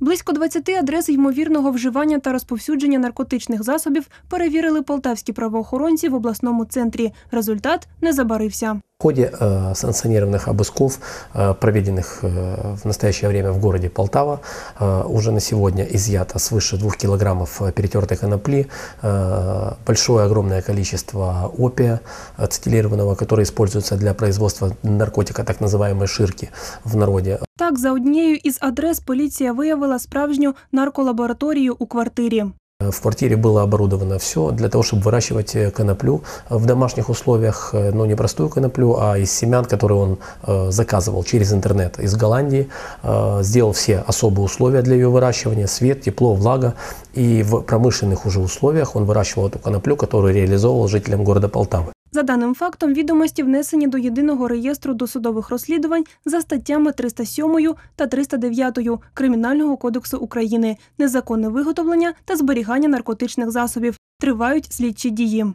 Близько 20 адрес ймовірного вживання та розповсюдження наркотичних засобів перевірили полтавські правоохоронці в обласному центрі. Результат не забарився. В ходе э, санкционированных обысков, э, проведенных э, в настоящее время в городе Полтава, уже на сегодня изъято свыше 2 килограммов перетертой конопли, большое огромное количество опия ацетилированного, который используется для производства наркотика, так называемой ширки в народе. Так, за однією из адрес поліція виявила справжню нарколабораторію у квартирі. Э, в квартире было оборудовано все для того, чтобы выращивать э, коноплю э, в домашних условиях, но не простую коноплю, а из семян, которые он заказывал через интернет из Голландии. Сделал все особые условия для ее выращивания, свет, тепло, влага. И в промышленных уже условиях он выращивал эту коноплю, которую реализовывал жителям города Полтавы. За даним фактом, відомості внесені до єдиного реєстру досудових розслідувань за статтями 307 та 309 Кримінального кодексу України, незаконне виготовлення та зберігання наркотичних засобів. Тривають слідчі дії.